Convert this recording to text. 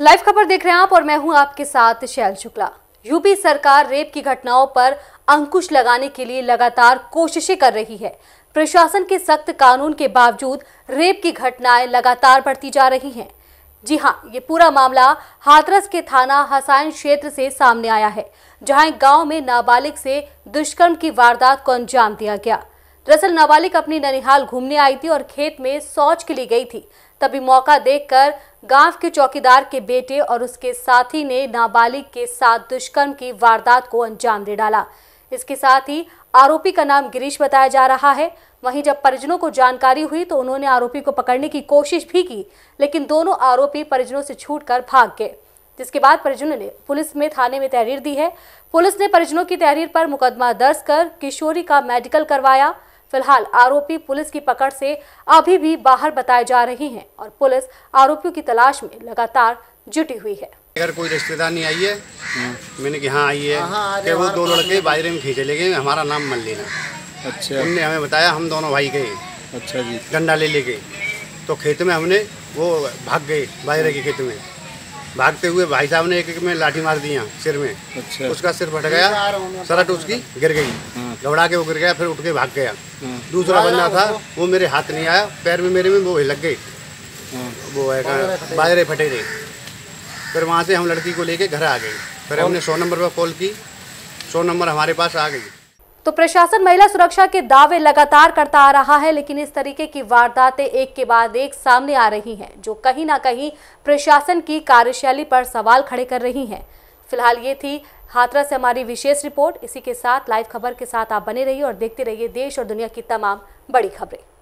Live खबर देख रहे हैं आप और मैं हूं आपके साथ शैल शुक्ला यूपी सरकार रेप की घटनाओं पर अंकुश लगाने के लिए लगातार कोशिशें कर रही है प्रशासन के सख्त कानून के बावजूद रेप की घटनाएं लगातार बढ़ती जा रही हैं जी हाँ ये पूरा मामला हाथरस के थाना हसायन क्षेत्र से सामने आया है जहां एक गांव में नाबालिग से दुष्कर्म की वारदात को अंजाम दिया गया दरअसल नाबालिग अपनी ननिहाल घूमने आई थी और खेत में शौच के लिए गई थी तभी मौका देखकर गांव के चौकीदार के बेटे और उसके साथी ने नाबालिग के साथ दुष्कर्म की वारदात को अंजाम दे डाला इसके साथ ही आरोपी का नाम गिरीश बताया जा रहा है वहीं जब परिजनों को जानकारी हुई तो उन्होंने आरोपी को पकड़ने की कोशिश भी की लेकिन दोनों आरोपी परिजनों से छूट भाग गए जिसके बाद परिजनों ने पुलिस में थाने में तहरीर दी है पुलिस ने परिजनों की तहरीर पर मुकदमा दर्ज कर किशोरी का मेडिकल करवाया फिलहाल आरोपी पुलिस की पकड़ से अभी भी बाहर बताए जा रहे हैं और पुलिस आरोपियों की तलाश में लगातार जुटी हुई है अगर कोई रिश्तेदार नहीं आई है हाँ। मैंने कि हाँ आई है हाँ, हाँ, कि वो दो लड़के बाजरे में खींचे लेके हमारा नाम मन लेना अच्छा उनने हमें बताया हम दोनों भाई गए अच्छा जी डंडा ले लेके तो खेत में हमने वो भाग गए बाजरे के खेत में भागते हुए भाई साहब ने एक एक में लाठी मार दिया सिर में अच्छा उसका सिर फट गया सरट उसकी गिर गई घबरा के वो गिर गया फिर उठ के भाग गया हम्म। दूसरा बंदा था वो मेरे हाथ नहीं आया पैर में मेरे में वो लग गई हम्म। वो है बाजरे फटे गई फिर वहाँ से हम लड़की को लेके घर आ गए फिर हमने सौ नंबर पर कॉल की सौ नंबर हमारे पास आ गई तो प्रशासन महिला सुरक्षा के दावे लगातार करता आ रहा है लेकिन इस तरीके की वारदातें एक के बाद एक सामने आ रही हैं जो कहीं ना कहीं प्रशासन की कार्यशैली पर सवाल खड़े कर रही हैं फिलहाल ये थी हाथरस से हमारी विशेष रिपोर्ट इसी के साथ लाइव खबर के साथ आप बने रहिए और देखते रहिए देश और दुनिया की तमाम बड़ी खबरें